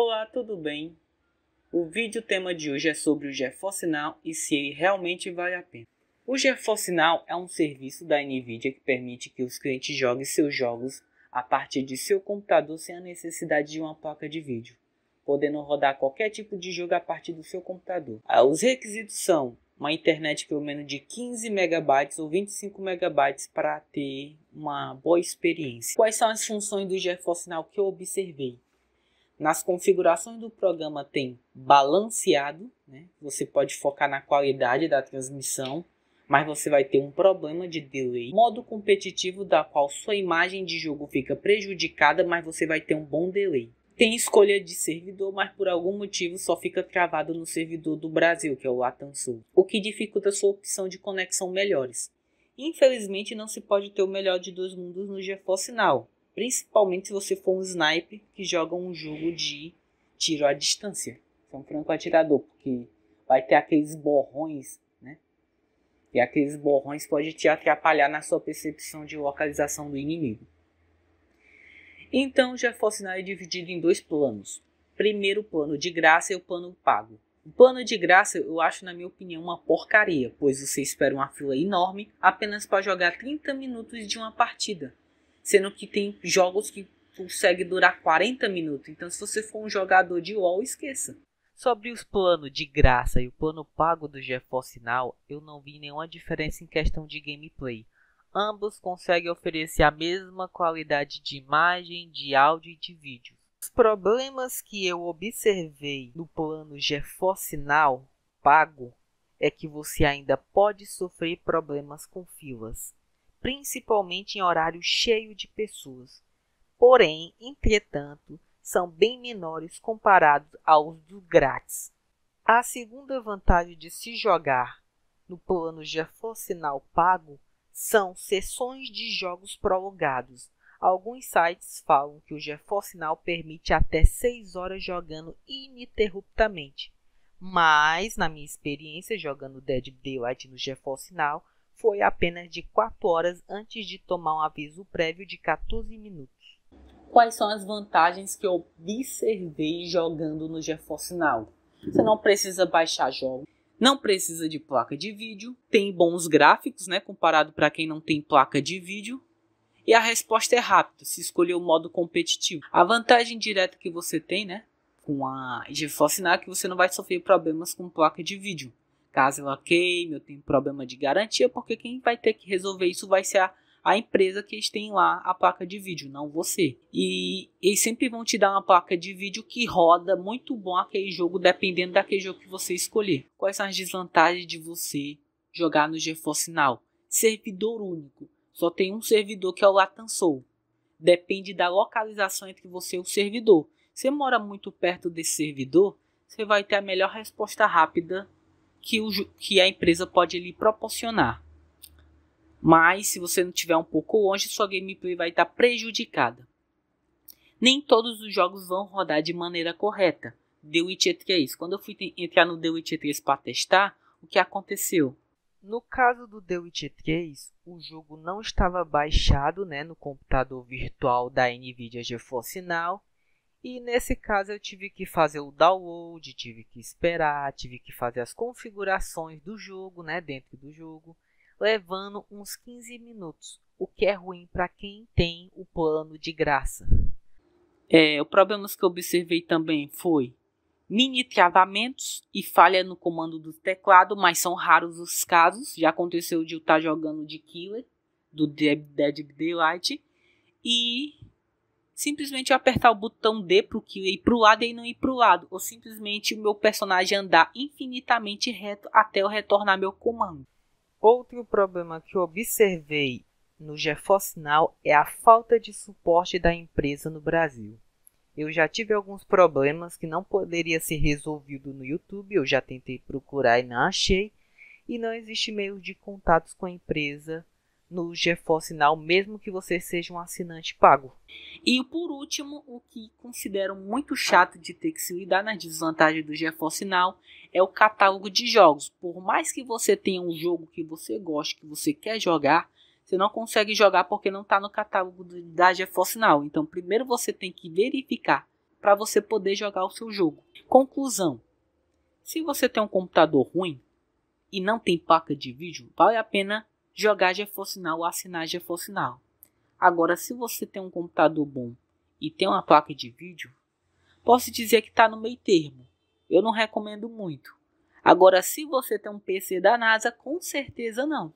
Olá, tudo bem? O vídeo tema de hoje é sobre o GeForce Now e se ele realmente vale a pena. O GeForce Now é um serviço da Nvidia que permite que os clientes joguem seus jogos a partir de seu computador sem a necessidade de uma placa de vídeo, podendo rodar qualquer tipo de jogo a partir do seu computador. Ah, os requisitos são uma internet pelo menos de 15 megabytes ou 25 megabytes para ter uma boa experiência. Quais são as funções do GeForce Now que eu observei? Nas configurações do programa tem balanceado, né? você pode focar na qualidade da transmissão, mas você vai ter um problema de delay. Modo competitivo da qual sua imagem de jogo fica prejudicada, mas você vai ter um bom delay. Tem escolha de servidor, mas por algum motivo só fica travado no servidor do Brasil, que é o Latam Sul, o que dificulta sua opção de conexão melhores. Infelizmente não se pode ter o melhor de dois mundos no GeForce Now, Principalmente se você for um sniper que joga um jogo de tiro à distância. Você é um franco atirador, porque vai ter aqueles borrões, né? E aqueles borrões pode te atrapalhar na sua percepção de localização do inimigo. Então, já Sinal é dividido em dois planos. Primeiro plano de graça e o plano pago. O plano de graça eu acho, na minha opinião, uma porcaria, pois você espera uma fila enorme apenas para jogar 30 minutos de uma partida sendo que tem jogos que consegue durar 40 minutos. Então, se você for um jogador de UOL, esqueça. Sobre os planos de graça e o plano pago do GeForce Now, eu não vi nenhuma diferença em questão de gameplay. Ambos conseguem oferecer a mesma qualidade de imagem, de áudio e de vídeo. Os problemas que eu observei no plano GeForce Now pago é que você ainda pode sofrer problemas com filas principalmente em horário cheio de pessoas. Porém, entretanto, são bem menores comparados aos do grátis. A segunda vantagem de se jogar no plano de sinal pago são sessões de jogos prolongados. Alguns sites falam que o GeForce permite até 6 horas jogando ininterruptamente. Mas, na minha experiência jogando Dead Daylight no GeForce Now, foi apenas de 4 horas antes de tomar um aviso prévio de 14 minutos. Quais são as vantagens que eu observei jogando no GeForce Now? Você não precisa baixar jogo, não precisa de placa de vídeo, tem bons gráficos, né, comparado para quem não tem placa de vídeo. E a resposta é rápida, se escolher o modo competitivo. A vantagem direta que você tem, né, com a GeForce Now é que você não vai sofrer problemas com placa de vídeo. Caso ela queime, eu tenho problema de garantia, porque quem vai ter que resolver isso vai ser a, a empresa que tem lá a placa de vídeo, não você. E eles sempre vão te dar uma placa de vídeo que roda muito bom aquele jogo, dependendo daquele jogo que você escolher. Quais são as desvantagens de você jogar no GeForce Now? Servidor único. Só tem um servidor que é o Soul. Depende da localização entre você e o servidor. Você mora muito perto desse servidor, você vai ter a melhor resposta rápida que, o, que a empresa pode lhe proporcionar. Mas se você não tiver um pouco longe, sua gameplay vai estar prejudicada. Nem todos os jogos vão rodar de maneira correta. The Witcher 3. É Quando eu fui entrar no The Witcher 3 para testar, o que aconteceu? No caso do The Witcher 3, o jogo não estava baixado né, no computador virtual da NVIDIA GeForce Now e nesse caso eu tive que fazer o download, tive que esperar, tive que fazer as configurações do jogo, né, dentro do jogo, levando uns 15 minutos, o que é ruim para quem tem o plano de graça. É, o problema que eu observei também foi mini travamentos e falha no comando do teclado, mas são raros os casos. Já aconteceu de eu estar tá jogando de Killer do Dead Daylight e simplesmente eu apertar o botão D pro que ir pro lado e não ir pro lado, ou simplesmente o meu personagem andar infinitamente reto até eu retornar meu comando. Outro problema que eu observei no GeForce Now é a falta de suporte da empresa no Brasil. Eu já tive alguns problemas que não poderia ser resolvido no YouTube, eu já tentei procurar e não achei, e não existe meio de contatos com a empresa no GeForce Now, mesmo que você seja um assinante pago. E por último, o que considero muito chato de ter que se lidar nas desvantagens do GeForce Now é o catálogo de jogos. Por mais que você tenha um jogo que você goste, que você quer jogar, você não consegue jogar porque não está no catálogo da GeForce Now. Então, primeiro você tem que verificar para você poder jogar o seu jogo. Conclusão: se você tem um computador ruim e não tem placa de vídeo, vale a pena jogar GeForce Now ou assinar GeForce Now. Agora, se você tem um computador bom e tem uma placa de vídeo, posso dizer que está no meio termo. Eu não recomendo muito. Agora, se você tem um PC da NASA, com certeza não.